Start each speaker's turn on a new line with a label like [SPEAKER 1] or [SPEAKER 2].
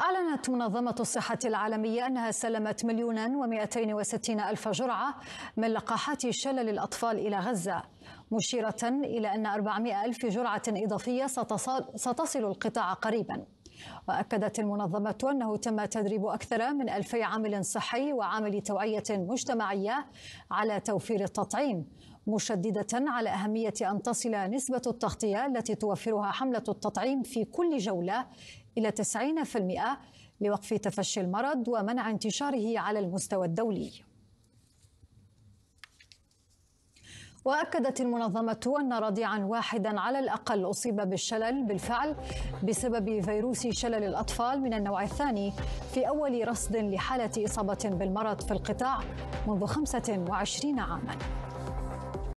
[SPEAKER 1] أعلنت منظمة الصحة العالمية أنها سلمت مليونا ومائتين وستين ألف جرعة من لقاحات شلل الأطفال إلى غزة مشيرة إلى أن أربعمائة ألف جرعة إضافية ستصل القطاع قريباً وأكدت المنظمة أنه تم تدريب أكثر من ألفي عامل صحي وعامل توعية مجتمعية على توفير التطعيم مشددة على أهمية أن تصل نسبة التغطية التي توفرها حملة التطعيم في كل جولة إلى 90% لوقف تفشي المرض ومنع انتشاره على المستوى الدولي وأكدت المنظمة أن رضيعا واحدا على الأقل أصيب بالشلل بالفعل بسبب فيروس شلل الأطفال من النوع الثاني في أول رصد لحالة إصابة بالمرض في القطاع منذ 25 عاماً.